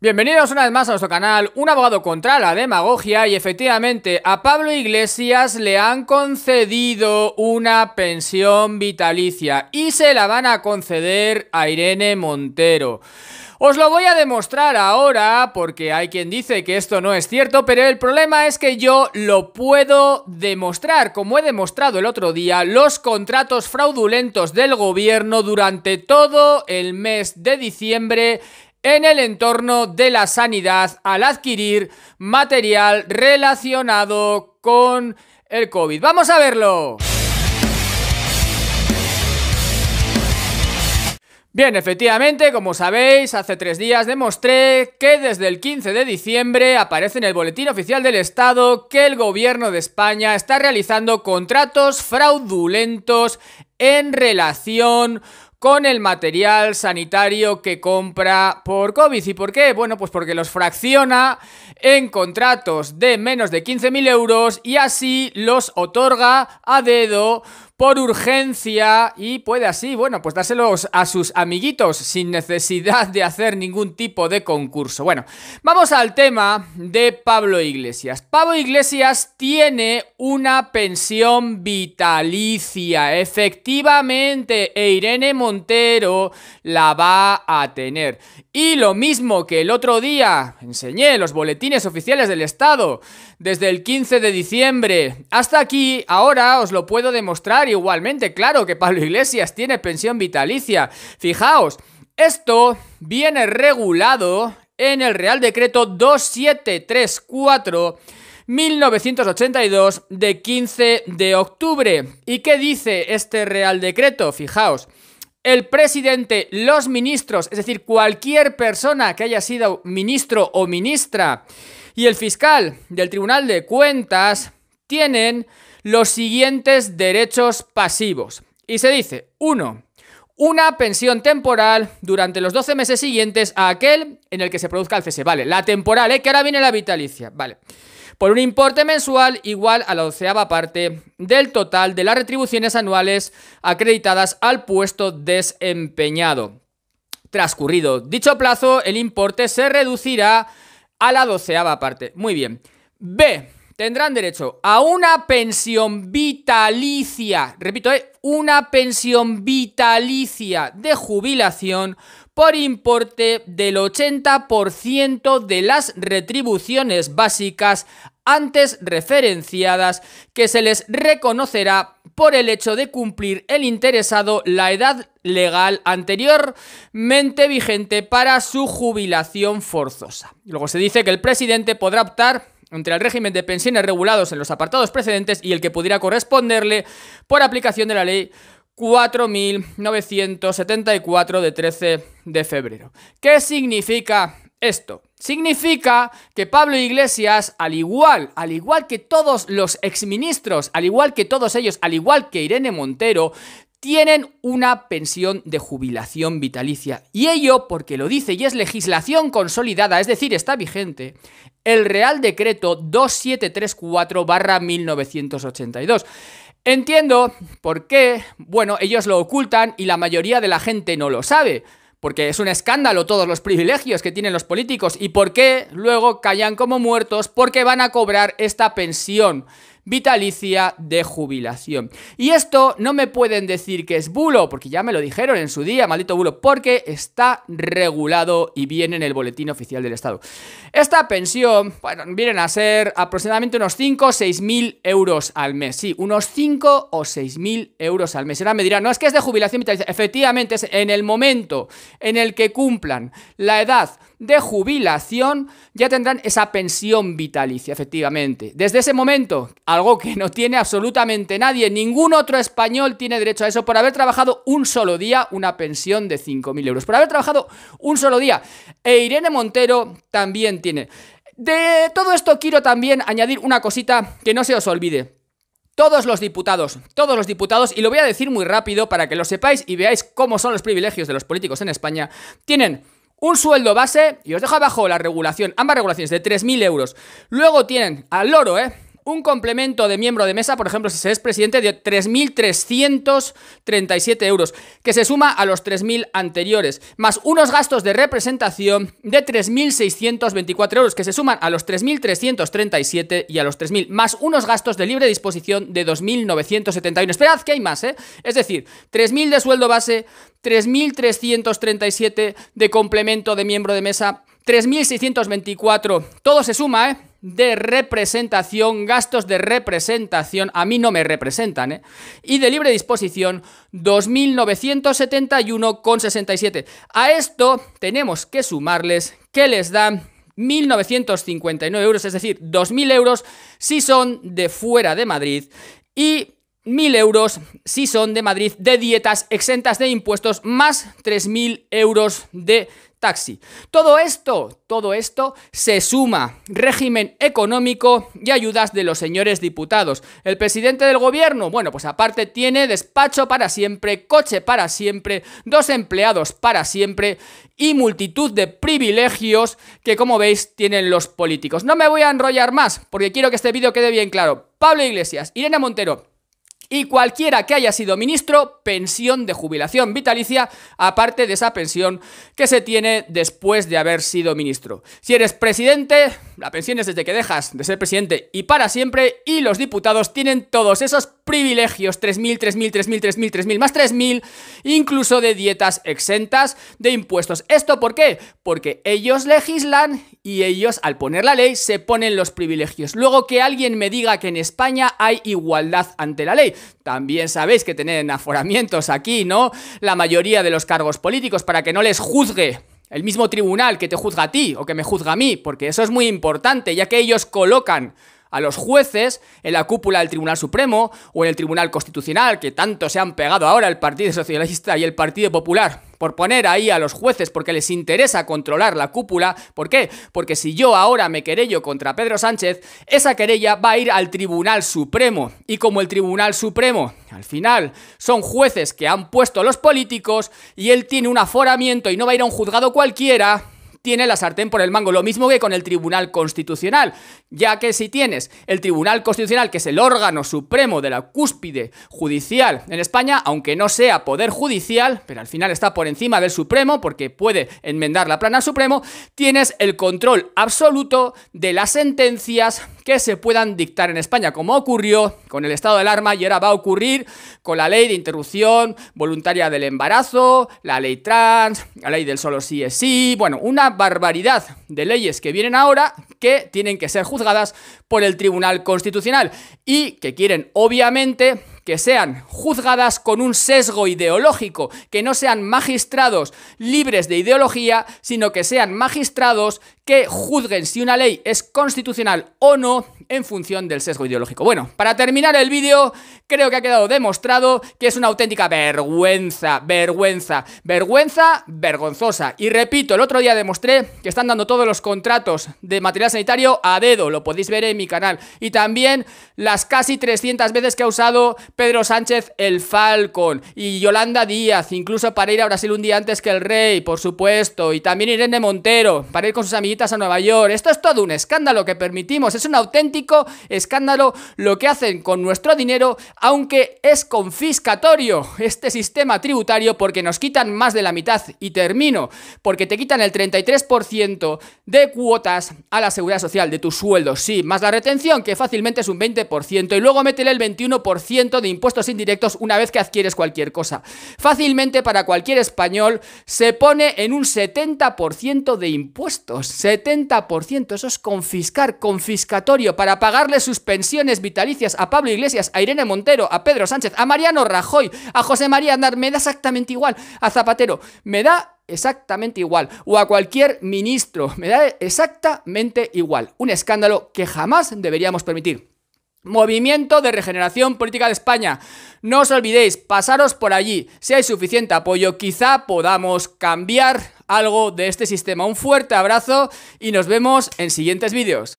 Bienvenidos una vez más a nuestro canal, un abogado contra la demagogia y efectivamente a Pablo Iglesias le han concedido una pensión vitalicia y se la van a conceder a Irene Montero. Os lo voy a demostrar ahora porque hay quien dice que esto no es cierto, pero el problema es que yo lo puedo demostrar, como he demostrado el otro día, los contratos fraudulentos del gobierno durante todo el mes de diciembre en el entorno de la sanidad al adquirir material relacionado con el COVID. Vamos a verlo. Bien, efectivamente, como sabéis, hace tres días demostré que desde el 15 de diciembre aparece en el Boletín Oficial del Estado que el Gobierno de España está realizando contratos fraudulentos en relación con el material sanitario que compra por COVID. ¿Y por qué? Bueno, pues porque los fracciona en contratos de menos de 15.000 euros y así los otorga a dedo por urgencia y puede así, bueno, pues dárselos a sus amiguitos sin necesidad de hacer ningún tipo de concurso. Bueno, vamos al tema de Pablo Iglesias. Pablo Iglesias tiene una pensión vitalicia, efectivamente, e Irene Montero la va a tener. Y lo mismo que el otro día enseñé los boletines oficiales del Estado, desde el 15 de diciembre hasta aquí, ahora os lo puedo demostrar igualmente. Claro que Pablo Iglesias tiene pensión vitalicia. Fijaos, esto viene regulado en el Real Decreto 2734. 1982 de 15 de octubre. ¿Y qué dice este Real Decreto? Fijaos, el presidente, los ministros, es decir, cualquier persona que haya sido ministro o ministra, y el fiscal del Tribunal de Cuentas tienen los siguientes derechos pasivos. Y se dice, 1. Una pensión temporal durante los 12 meses siguientes a aquel en el que se produzca el cese. Vale, la temporal, ¿eh? que ahora viene la vitalicia. Vale. Por un importe mensual igual a la doceava parte del total de las retribuciones anuales acreditadas al puesto desempeñado. Transcurrido dicho plazo, el importe se reducirá a la doceava parte. Muy bien. B tendrán derecho a una pensión vitalicia, repito, eh, una pensión vitalicia de jubilación por importe del 80% de las retribuciones básicas antes referenciadas que se les reconocerá por el hecho de cumplir el interesado la edad legal anteriormente vigente para su jubilación forzosa. Luego se dice que el presidente podrá optar entre el régimen de pensiones regulados en los apartados precedentes y el que pudiera corresponderle por aplicación de la ley 4.974 de 13 de febrero. ¿Qué significa esto? Significa que Pablo Iglesias, al igual, al igual que todos los exministros, al igual que todos ellos, al igual que Irene Montero, tienen una pensión de jubilación vitalicia. Y ello porque lo dice y es legislación consolidada, es decir, está vigente, el Real Decreto 2734-1982. Entiendo por qué, bueno, ellos lo ocultan y la mayoría de la gente no lo sabe. Porque es un escándalo todos los privilegios que tienen los políticos y por qué luego callan como muertos porque van a cobrar esta pensión vitalicia de jubilación. Y esto no me pueden decir que es bulo, porque ya me lo dijeron en su día, maldito bulo, porque está regulado y viene en el boletín oficial del Estado. Esta pensión, bueno, vienen a ser aproximadamente unos 5 o 6 mil euros al mes. Sí, unos 5 o 6 mil euros al mes. Y ahora me dirán, no, es que es de jubilación vitalicia. Efectivamente, es en el momento en el que cumplan la edad de jubilación ya tendrán esa pensión vitalicia, efectivamente. Desde ese momento, algo que no tiene absolutamente nadie, ningún otro español tiene derecho a eso por haber trabajado un solo día, una pensión de 5.000 euros, por haber trabajado un solo día. E Irene Montero también tiene. De todo esto quiero también añadir una cosita que no se os olvide todos los diputados, todos los diputados, y lo voy a decir muy rápido para que lo sepáis y veáis cómo son los privilegios de los políticos en España, tienen un sueldo base, y os dejo abajo la regulación, ambas regulaciones, de 3.000 euros. Luego tienen al loro, ¿eh? un complemento de miembro de mesa, por ejemplo, si se es presidente, de 3.337 euros, que se suma a los 3.000 anteriores, más unos gastos de representación de 3.624 euros, que se suman a los 3.337 y a los 3.000, más unos gastos de libre disposición de 2.971. Esperad que hay más, ¿eh? Es decir, 3.000 de sueldo base, 3.337 de complemento de miembro de mesa, 3.624, todo se suma, ¿eh? de representación, gastos de representación, a mí no me representan, ¿eh? y de libre disposición 2.971,67. A esto tenemos que sumarles que les dan 1.959 euros, es decir, 2.000 euros si son de fuera de Madrid y 1.000 euros si son de Madrid de dietas exentas de impuestos más 3.000 euros de taxi. Todo esto, todo esto se suma régimen económico y ayudas de los señores diputados. El presidente del gobierno, bueno, pues aparte tiene despacho para siempre, coche para siempre, dos empleados para siempre y multitud de privilegios que como veis tienen los políticos. No me voy a enrollar más porque quiero que este vídeo quede bien claro. Pablo Iglesias, Irene Montero, y cualquiera que haya sido ministro, pensión de jubilación vitalicia, aparte de esa pensión que se tiene después de haber sido ministro. Si eres presidente, la pensión es desde que dejas de ser presidente y para siempre, y los diputados tienen todos esos privilegios, 3.000, 3.000, 3.000, 3.000, 3.000, más 3.000, incluso de dietas exentas de impuestos. ¿Esto por qué? Porque ellos legislan y ellos, al poner la ley, se ponen los privilegios. Luego que alguien me diga que en España hay igualdad ante la ley también sabéis que tienen aforamientos aquí, ¿no? La mayoría de los cargos políticos para que no les juzgue el mismo tribunal que te juzga a ti o que me juzga a mí, porque eso es muy importante, ya que ellos colocan a los jueces en la cúpula del Tribunal Supremo o en el Tribunal Constitucional, que tanto se han pegado ahora el Partido Socialista y el Partido Popular por poner ahí a los jueces porque les interesa controlar la cúpula. ¿Por qué? Porque si yo ahora me querello contra Pedro Sánchez, esa querella va a ir al Tribunal Supremo. Y como el Tribunal Supremo, al final, son jueces que han puesto los políticos y él tiene un aforamiento y no va a ir a un juzgado cualquiera, tiene la sartén por el mango. Lo mismo que con el Tribunal Constitucional, ya que si tienes el Tribunal Constitucional, que es el órgano supremo de la cúspide judicial en España, aunque no sea poder judicial, pero al final está por encima del Supremo porque puede enmendar la plana Supremo, tienes el control absoluto de las sentencias que se puedan dictar en España, como ocurrió con el estado de alarma y ahora va a ocurrir con la ley de interrupción voluntaria del embarazo, la ley trans, la ley del solo sí es sí, bueno, una barbaridad de leyes que vienen ahora que tienen que ser juzgadas por el Tribunal Constitucional y que quieren obviamente que sean juzgadas con un sesgo ideológico, que no sean magistrados libres de ideología, sino que sean magistrados que juzguen si una ley es constitucional o no en función del sesgo ideológico. Bueno, para terminar el vídeo, creo que ha quedado demostrado que es una auténtica vergüenza, vergüenza, vergüenza vergonzosa. Y repito, el otro día demostré que están dando todos los contratos de material sanitario a dedo, lo podéis ver en mi canal. Y también las casi 300 veces que ha usado Pedro Sánchez el Falcon y Yolanda Díaz, incluso para ir a Brasil un día antes que el rey, por supuesto, y también Irene Montero, para ir con sus amiguitos a Nueva York. Esto es todo un escándalo que permitimos, es un auténtico escándalo lo que hacen con nuestro dinero, aunque es confiscatorio este sistema tributario porque nos quitan más de la mitad. Y termino, porque te quitan el 33% de cuotas a la seguridad social de tus sueldos, sí, más la retención que fácilmente es un 20% y luego métele el 21% de impuestos indirectos una vez que adquieres cualquier cosa. Fácilmente para cualquier español se pone en un 70% de impuestos. 70%. Eso es confiscar, confiscatorio, para pagarle sus pensiones vitalicias a Pablo Iglesias, a Irene Montero, a Pedro Sánchez, a Mariano Rajoy, a José María Aznar. Me da exactamente igual. A Zapatero. Me da exactamente igual. O a cualquier ministro. Me da exactamente igual. Un escándalo que jamás deberíamos permitir. Movimiento de Regeneración Política de España. No os olvidéis, pasaros por allí. Si hay suficiente apoyo, quizá podamos cambiar algo de este sistema. Un fuerte abrazo y nos vemos en siguientes vídeos.